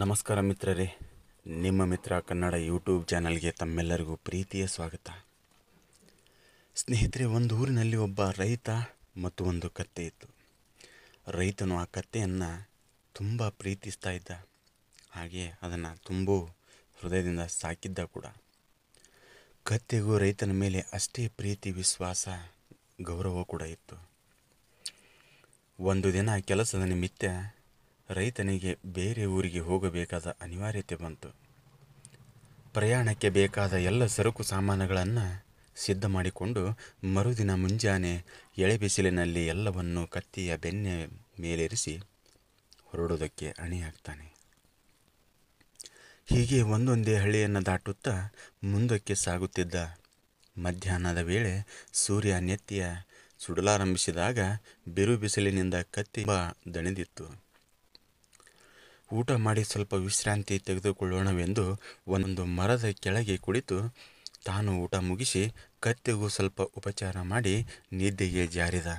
ನಮಸ್ಕಾರ ಮಿತ್ರರೇ ನಿಮ್ಮ ಮಿತ್ರ ಕನ್ನಡ ಯೂಟ್ಯೂಬ್ ಚಾನಲ್ಗೆ ತಮ್ಮೆಲ್ಲರಿಗೂ ಪ್ರೀತಿಯ ಸ್ವಾಗತ ಸ್ನೇಹಿತರೆ ಒಂದು ಊರಿನಲ್ಲಿ ಒಬ್ಬ ರೈತ ಮತ್ತು ಒಂದು ಕತ್ತೆ ಇತ್ತು ರೈತನು ಆ ಕತ್ತೆಯನ್ನು ತುಂಬ ಪ್ರೀತಿಸ್ತಾ ಇದ್ದ ಹಾಗೆ ಅದನ್ನು ತುಂಬು ಹೃದಯದಿಂದ ಸಾಕಿದ್ದ ಕೂಡ ಕತ್ತೆಗೂ ರೈತನ ಮೇಲೆ ಅಷ್ಟೇ ಪ್ರೀತಿ ವಿಶ್ವಾಸ ಗೌರವ ಕೂಡ ಇತ್ತು ಒಂದು ದಿನ ಕೆಲಸದ ನಿಮಿತ್ತ ರೈತನಿಗೆ ಬೇರೆ ಊರಿಗೆ ಹೋಗಬೇಕಾದ ಅನಿವಾರ್ಯತೆ ಬಂತು ಪ್ರಯಾಣಕ್ಕೆ ಬೇಕಾದ ಎಲ್ಲ ಸರಕು ಸಾಮಾನುಗಳನ್ನು ಸಿದ್ಧ ಮಾಡಿಕೊಂಡು ಮರುದಿನ ಮುಂಜಾನೆ ಬಿಸಿಲಿನಲ್ಲಿ ಎಲ್ಲವನ್ನು ಕತ್ತಿಯ ಬೆನ್ನೆ ಮೇಲಿರಿಸಿ ಹೊರಡೋದಕ್ಕೆ ಅಣಿಯಾಗ್ತಾನೆ ಹೀಗೆ ಒಂದೊಂದೇ ಹಳ್ಳಿಯನ್ನು ದಾಟುತ್ತಾ ಮುಂದಕ್ಕೆ ಸಾಗುತ್ತಿದ್ದ ಮಧ್ಯಾಹ್ನದ ವೇಳೆ ಸೂರ್ಯ ನೆತ್ತಿಯ ಸುಡಲಾರಂಭಿಸಿದಾಗ ಬಿರು ಬಿಸಿಲಿನಿಂದ ಕತ್ತಿ ದಣಿದಿತ್ತು ಊಟ ಮಾಡಿ ಸ್ವಲ್ಪ ವಿಶ್ರಾಂತಿ ತೆಗೆದುಕೊಳ್ಳೋಣವೆಂದು ಒಂದು ಮರದ ಕೆಳಗೆ ಕುಳಿತು ತಾನು ಊಟ ಮುಗಿಸಿ ಕತ್ತೆಗೂ ಸ್ವಲ್ಪ ಉಪಚಾರ ಮಾಡಿ ನಿದ್ದೆಗೆ ಜಾರಿದ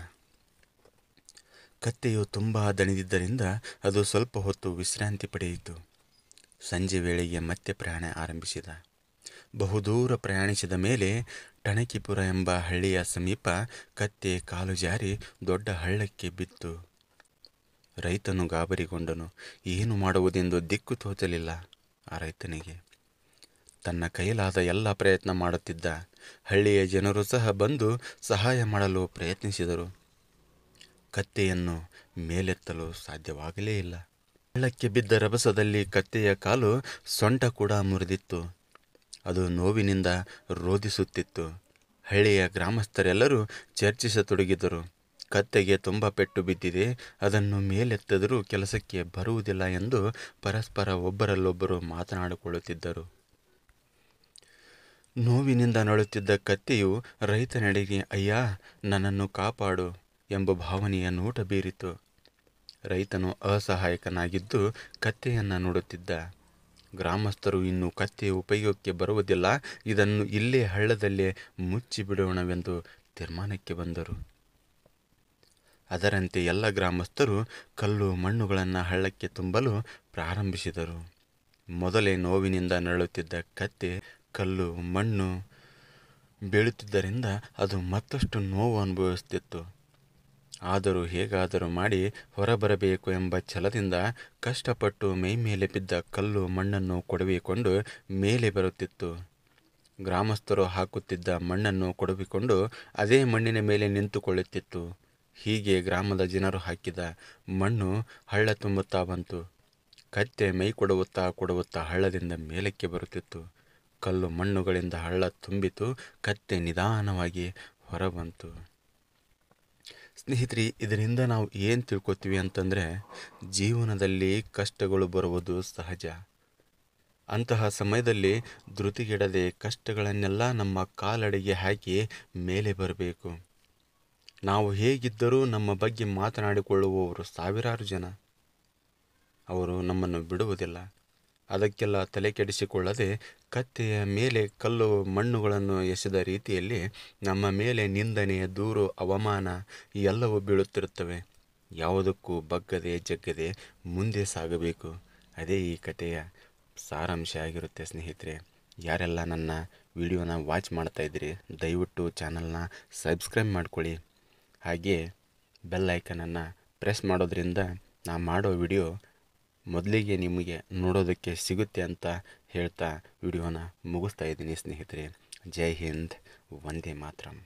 ಕತ್ತೆಯು ತುಂಬ ದಣಿದಿದ್ದರಿಂದ ಅದು ಸ್ವಲ್ಪ ಹೊತ್ತು ವಿಶ್ರಾಂತಿ ಪಡೆಯಿತು ಸಂಜೆ ವೇಳೆಗೆ ಮತ್ತೆ ಪ್ರಯಾಣ ಆರಂಭಿಸಿದ ಬಹುದೂರ ಪ್ರಯಾಣಿಸಿದ ಮೇಲೆ ಟಣಕಿಪುರ ಎಂಬ ಹಳ್ಳಿಯ ಸಮೀಪ ಕತ್ತೆ ಕಾಲು ಜಾರಿ ದೊಡ್ಡ ಹಳ್ಳಕ್ಕೆ ಬಿತ್ತು ರೈತನು ಗಾಬರಿಗೊಂಡನು ಏನು ಮಾಡುವುದೆಂದು ದಿಕ್ಕು ತೋಚಲಿಲ್ಲ ಆ ರೈತನಿಗೆ ತನ್ನ ಕೈಲಾದ ಎಲ್ಲ ಪ್ರಯತ್ನ ಮಾಡುತ್ತಿದ್ದ ಹಳ್ಳಿಯ ಜನರು ಸಹ ಬಂದು ಸಹಾಯ ಮಾಡಲು ಪ್ರಯತ್ನಿಸಿದರು ಕತ್ತೆಯನ್ನು ಮೇಲೆತ್ತಲು ಸಾಧ್ಯವಾಗಲೇ ಇಲ್ಲ ಬೆಳಕ್ಕೆ ಬಿದ್ದ ರಭಸದಲ್ಲಿ ಕತ್ತೆಯ ಕಾಲು ಸೊಂಟ ಕೂಡ ಮುರಿದಿತ್ತು ಅದು ನೋವಿನಿಂದ ರೋಧಿಸುತ್ತಿತ್ತು ಹಳ್ಳಿಯ ಗ್ರಾಮಸ್ಥರೆಲ್ಲರೂ ಚರ್ಚಿಸತೊಡಗಿದರು ಕತ್ತೆಗೆ ತುಂಬ ಪೆಟ್ಟು ಬಿದ್ದಿದೆ ಅದನ್ನು ಮೇಲೆತ್ತದರೂ ಕೆಲಸಕ್ಕೆ ಬರುವುದಿಲ್ಲ ಎಂದು ಪರಸ್ಪರ ಒಬ್ಬರಲ್ಲೊಬ್ಬರು ಮಾತನಾಡಿಕೊಳ್ಳುತ್ತಿದ್ದರು ನೋವಿನಿಂದ ನಡುತ್ತಿದ್ದ ಕತ್ತೆಯು ರೈತನೆಡೆಗೆ ಅಯ್ಯ ನನ್ನನ್ನು ಕಾಪಾಡು ಎಂಬ ಭಾವನೆಯ ನೋಟ ಬೀರಿತು ರೈತನು ಅಸಹಾಯಕನಾಗಿದ್ದು ಕತ್ತೆಯನ್ನು ನೋಡುತ್ತಿದ್ದ ಗ್ರಾಮಸ್ಥರು ಇನ್ನು ಕತ್ತೆ ಉಪಯೋಗಕ್ಕೆ ಬರುವುದಿಲ್ಲ ಇದನ್ನು ಇಲ್ಲೇ ಹಳ್ಳದಲ್ಲೇ ಮುಚ್ಚಿಬಿಡೋಣವೆಂದು ತೀರ್ಮಾನಕ್ಕೆ ಬಂದರು ಅದರಂತೆ ಎಲ್ಲ ಗ್ರಾಮಸ್ಥರು ಕಲ್ಲು ಮಣ್ಣುಗಳನ್ನು ಹಳ್ಳಕ್ಕೆ ತುಂಬಲು ಪ್ರಾರಂಭಿಸಿದರು ಮೊದಲೇ ನೋವಿನಿಂದ ನರಳುತ್ತಿದ್ದ ಕತ್ತೆ ಕಲ್ಲು ಮಣ್ಣು ಬೀಳುತ್ತಿದ್ದರಿಂದ ಅದು ಮತ್ತಷ್ಟು ನೋವು ಅನುಭವಿಸುತ್ತಿತ್ತು ಆದರೂ ಹೇಗಾದರೂ ಮಾಡಿ ಹೊರಬರಬೇಕು ಎಂಬ ಛಲದಿಂದ ಕಷ್ಟಪಟ್ಟು ಮೈ ಮೇಲೆ ಬಿದ್ದ ಕಲ್ಲು ಮಣ್ಣನ್ನು ಕೊಡವಿಕೊಂಡು ಮೇಲೆ ಬರುತ್ತಿತ್ತು ಗ್ರಾಮಸ್ಥರು ಹಾಕುತ್ತಿದ್ದ ಮಣ್ಣನ್ನು ಕೊಡವಿಕೊಂಡು ಅದೇ ಮಣ್ಣಿನ ಮೇಲೆ ನಿಂತುಕೊಳ್ಳುತ್ತಿತ್ತು ಹೀಗೆ ಗ್ರಾಮದ ಜನರು ಹಾಕಿದ ಮಣ್ಣು ಹಳ್ಳ ತುಂಬುತ್ತಾ ಬಂತು ಕತ್ತೆ ಮೈ ಕೊಡುವುತ್ತಾ ಕೊಡುತ್ತಾ ಹಳ್ಳದಿಂದ ಮೇಲಕ್ಕೆ ಬರುತ್ತಿತ್ತು ಕಲ್ಲು ಮಣ್ಣುಗಳಿಂದ ಹಳ್ಳ ತುಂಬಿತು ಕತ್ತೆ ನಿಧಾನವಾಗಿ ಹೊರಬಂತು ಸ್ನೇಹಿತರಿ ಇದರಿಂದ ನಾವು ಏನು ತಿಳ್ಕೊತೀವಿ ಅಂತಂದರೆ ಜೀವನದಲ್ಲಿ ಕಷ್ಟಗಳು ಬರುವುದು ಸಹಜ ಅಂತಹ ಸಮಯದಲ್ಲಿ ಧೃತಿಗೆಡದೆ ಕಷ್ಟಗಳನ್ನೆಲ್ಲ ನಮ್ಮ ಕಾಲಡಿಗೆ ಹಾಕಿ ಮೇಲೆ ಬರಬೇಕು ನಾವು ಹೇಗಿದ್ದರೂ ನಮ್ಮ ಬಗ್ಗೆ ಮಾತನಾಡಿಕೊಳ್ಳುವವರು ಸಾವಿರಾರು ಜನ ಅವರು ನಮ್ಮನ್ನು ಬಿಡುವುದಿಲ್ಲ ಅದಕ್ಕೆಲ್ಲ ತಲೆ ಕೆಡಿಸಿಕೊಳ್ಳದೆ ಕತ್ತೆಯ ಮೇಲೆ ಕಲ್ಲು ಮಣ್ಣುಗಳನ್ನು ಎಸೆದ ರೀತಿಯಲ್ಲಿ ನಮ್ಮ ಮೇಲೆ ನಿಂದನೆ ದೂರು ಅವಮಾನ ಎಲ್ಲವೂ ಬೀಳುತ್ತಿರುತ್ತವೆ ಯಾವುದಕ್ಕೂ ಬಗ್ಗದೆ ಜಗ್ಗದೆ ಮುಂದೆ ಸಾಗಬೇಕು ಅದೇ ಈ ಕಥೆಯ ಸಾರಾಂಶ ಆಗಿರುತ್ತೆ ಸ್ನೇಹಿತರೆ ಯಾರೆಲ್ಲ ನನ್ನ ವಿಡಿಯೋನ ವಾಚ್ ಮಾಡ್ತಾ ದಯವಿಟ್ಟು ಚಾನಲ್ನ ಸಬ್ಸ್ಕ್ರೈಬ್ ಮಾಡ್ಕೊಳ್ಳಿ ಹಾಗೆ ಬೆಲ್ ಐಕನನ್ನು ಪ್ರೆಸ್ ಮಾಡೋದ್ರಿಂದ ನಾ ಮಾಡೋ ವಿಡಿಯೋ ಮೊದಲಿಗೆ ನಿಮಗೆ ನೋಡೋದಕ್ಕೆ ಸಿಗುತ್ತೆ ಅಂತ ಹೇಳ್ತಾ ವಿಡಿಯೋನ ಮುಗಿಸ್ತಾ ಇದ್ದೀನಿ ಸ್ನೇಹಿತರೆ ಜೈ ಹಿಂದ್ ವಂದೇ ಮಾತರಂ